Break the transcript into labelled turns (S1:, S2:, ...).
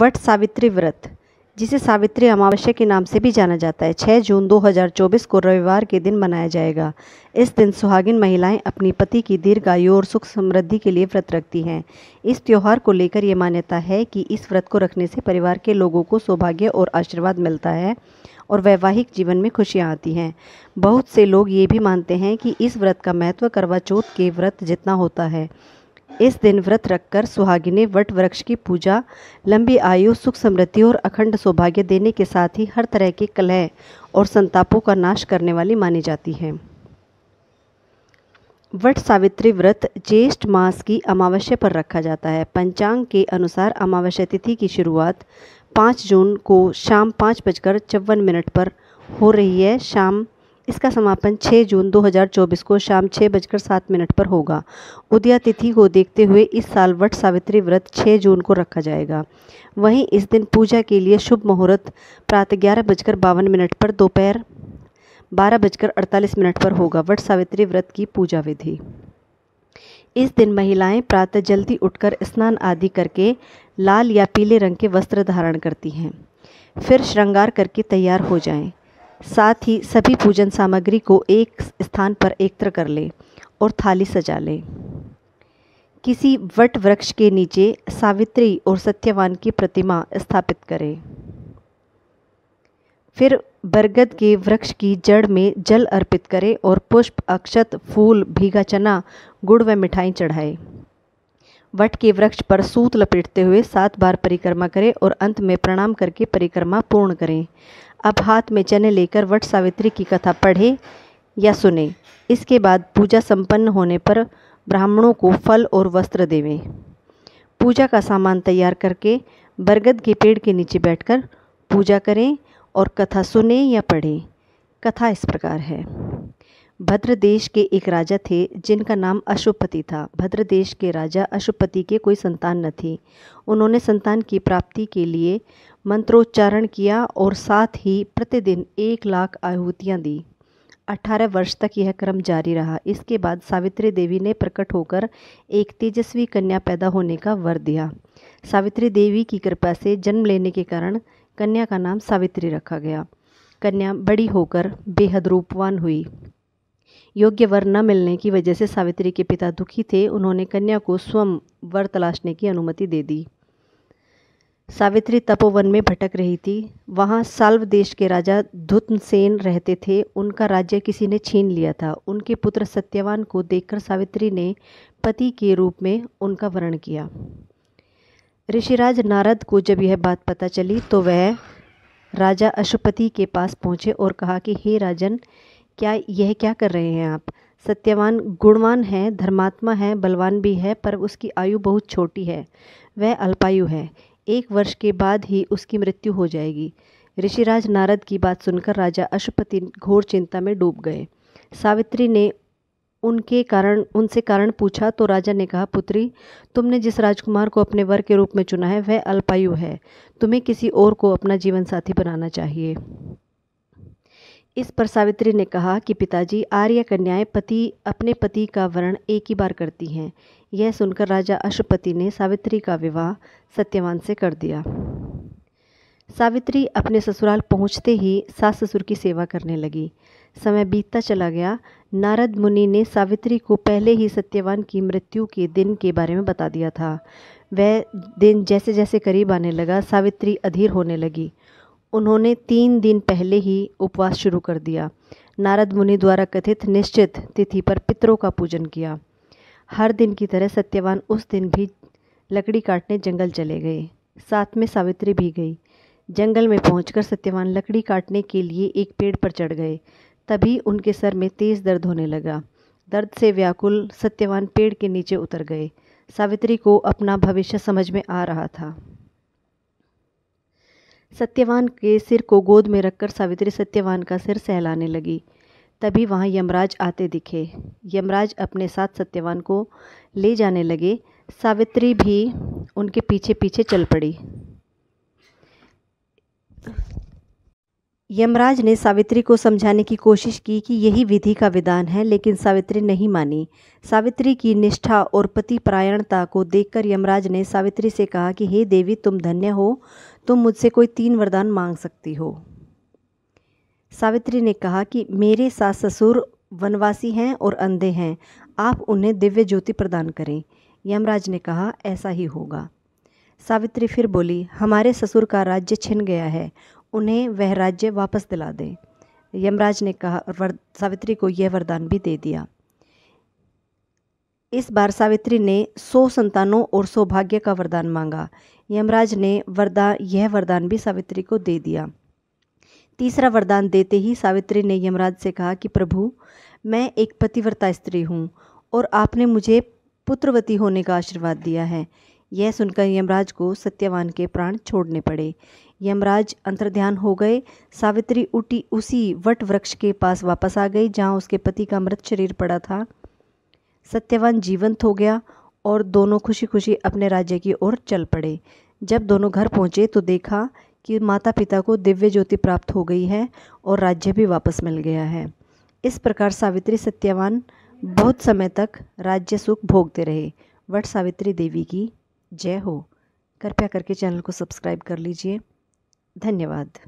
S1: What Savitri व्रत जिसे सावित्री अमावस्या के नाम से भी जाना जाता है 6 जून 2024 को रविवार के दिन मनाया जाएगा इस दिन सुहागिन महिलाएं अपनी पति की दीर्घायु और सुख समृद्धि के लिए व्रत रखती हैं इस त्यौहार को लेकर यह मान्यता है कि इस व्रत को रखने से परिवार के लोगों को सौभाग्य और आशीर्वाद मिलता है और वैवाहिक जीवन में खुशियाँ आती हैं बहुत से लोग ये भी मानते हैं कि इस व्रत का महत्व करवा चौथ के व्रत जितना होता है इस दिन व्रत रखकर सुहागिने वट वृक्ष की पूजा लंबी आयु सुख समृद्धि और अखंड सौभाग्य देने के साथ ही हर तरह के कलह और संतापों का नाश करने वाली मानी जाती है वट सावित्री व्रत ज्येष्ठ मास की अमावस्या पर रखा जाता है पंचांग के अनुसार अमावस्या तिथि की शुरुआत 5 जून को शाम पाँच बजकर चौवन मिनट पर हो रही है शाम इसका समापन 6 जून 2024 को शाम छः बजकर सात मिनट पर होगा उदया तिथि को देखते हुए इस साल वट सावित्री व्रत 6 जून को रखा जाएगा वहीं इस दिन पूजा के लिए शुभ मुहूर्त प्रातः ग्यारह बजकर बावन मिनट पर दोपहर बारह बजकर अड़तालीस मिनट पर होगा वट सावित्री व्रत की पूजा विधि इस दिन महिलाएं प्रातः जल्दी उठकर स्नान आदि करके लाल या पीले रंग के वस्त्र धारण करती हैं फिर श्रृंगार करके तैयार हो जाएं। साथ ही सभी पूजन सामग्री को एक स्थान पर एकत्र कर लें और थाली सजा लें किसी वट वृक्ष के नीचे सावित्री और सत्यवान की प्रतिमा स्थापित करें फिर बरगद के वृक्ष की जड़ में जल अर्पित करें और पुष्प अक्षत फूल भीगा चना गुड़ व मिठाई चढ़ाएं वट के वृक्ष पर सूत लपेटते हुए सात बार परिक्रमा करें और अंत में प्रणाम करके परिक्रमा पूर्ण करें अब हाथ में चने लेकर वट सावित्री की कथा पढ़ें या सुने इसके बाद पूजा संपन्न होने पर ब्राह्मणों को फल और वस्त्र देवें पूजा का सामान तैयार करके बरगद के पेड़ के नीचे बैठकर पूजा करें और कथा सुने या पढ़ें कथा इस प्रकार है भद्र देश के एक राजा थे जिनका नाम अशुपति था भद्र देश के राजा अशुपति के कोई संतान न थी उन्होंने संतान की प्राप्ति के लिए मंत्रोच्चारण किया और साथ ही प्रतिदिन एक लाख आहुतियाँ दी अठारह वर्ष तक यह क्रम जारी रहा इसके बाद सावित्री देवी ने प्रकट होकर एक तेजस्वी कन्या पैदा होने का वर दिया सावित्री देवी की कृपा से जन्म लेने के कारण कन्या का नाम सावित्री रखा गया कन्या बड़ी होकर बेहद रूपवान हुई योग्य वर न मिलने की वजह से सावित्री के पिता दुखी थे उन्होंने कन्या को स्वयं वर तलाशने की अनुमति दे दी सावित्री तपोवन में भटक रही थी वहाँ साल्व देश के राजा धुतसेन रहते थे उनका राज्य किसी ने छीन लिया था उनके पुत्र सत्यवान को देखकर सावित्री ने पति के रूप में उनका वर्ण किया ऋषिराज नारद को जब यह बात पता चली तो वह राजा अशुपति के पास पहुँचे और कहा कि हे राजन क्या यह क्या कर रहे हैं आप सत्यवान गुणवान है धर्मात्मा है बलवान भी है पर उसकी आयु बहुत छोटी है वह अल्पायु है एक वर्ष के बाद ही उसकी मृत्यु हो जाएगी ऋषिराज नारद की बात सुनकर राजा अशुपति घोर चिंता में डूब गए सावित्री ने उनके कारण उनसे कारण पूछा तो राजा ने कहा पुत्री तुमने जिस राजकुमार को अपने वर के रूप में चुना है वह अल्पायु है तुम्हें किसी और को अपना जीवन साथी बनाना चाहिए इस पर सावित्री ने कहा कि पिताजी आर्य कन्याएं पति अपने पति का वर्ण एक ही बार करती हैं यह सुनकर राजा अशुपति ने सावित्री का विवाह सत्यवान से कर दिया सावित्री अपने ससुराल पहुंचते ही सास ससुर की सेवा करने लगी समय बीतता चला गया नारद मुनि ने सावित्री को पहले ही सत्यवान की मृत्यु के दिन के बारे में बता दिया था वह दिन जैसे जैसे करीब आने लगा सावित्री अधीर होने लगी उन्होंने तीन दिन पहले ही उपवास शुरू कर दिया नारद मुनि द्वारा कथित निश्चित तिथि पर पितरों का पूजन किया हर दिन की तरह सत्यवान उस दिन भी लकड़ी काटने जंगल चले गए साथ में सावित्री भी गई जंगल में पहुंचकर सत्यवान लकड़ी काटने के लिए एक पेड़ पर चढ़ गए तभी उनके सर में तेज दर्द होने लगा दर्द से व्याकुल सत्यवान पेड़ के नीचे उतर गए सावित्री को अपना भविष्य समझ में आ रहा था सत्यवान के सिर को गोद में रखकर सावित्री सत्यवान का सिर सहलाने लगी तभी वहाँ यमराज आते दिखे यमराज अपने साथ सत्यवान को ले जाने लगे सावित्री भी उनके पीछे पीछे चल पड़ी यमराज ने सावित्री को समझाने की कोशिश की कि यही विधि का विधान है लेकिन सावित्री नहीं मानी सावित्री की निष्ठा और पति को देखकर यमराज ने सावित्री से कहा कि हे देवी तुम धन्य हो तुम मुझसे कोई तीन वरदान मांग सकती हो सावित्री ने कहा कि मेरे सास ससुर वनवासी हैं और अंधे हैं आप उन्हें दिव्य ज्योति प्रदान करें यमराज ने कहा ऐसा ही होगा सावित्री फिर बोली हमारे ससुर का राज्य छिन गया है उन्हें वह राज्य वापस दिला दें यमराज ने कहा और वर सावित्री को यह वरदान भी दे दिया इस बार सावित्री ने सौ संतानों और सौभाग्य का वरदान मांगा यमराज ने वरदान यह वरदान भी सावित्री को दे दिया तीसरा वरदान देते ही सावित्री ने यमराज से कहा कि प्रभु मैं एक पतिव्रता स्त्री हूँ और आपने मुझे पुत्रवती होने का आशीर्वाद दिया है यह सुनकर यमराज को सत्यवान के प्राण छोड़ने पड़े यमराज अंतर्ध्यान हो गए सावित्री उठी उसी वट वृक्ष के पास वापस आ गई जहाँ उसके पति का मृत शरीर पड़ा था सत्यवान जीवंत हो गया और दोनों खुशी खुशी अपने राज्य की ओर चल पड़े जब दोनों घर पहुँचे तो देखा कि माता पिता को दिव्य ज्योति प्राप्त हो गई है और राज्य भी वापस मिल गया है इस प्रकार सावित्री सत्यवान बहुत समय तक राज्य सुख भोगते रहे वट सावित्री देवी की जय हो कृपया करके चैनल को सब्सक्राइब कर लीजिए धन्यवाद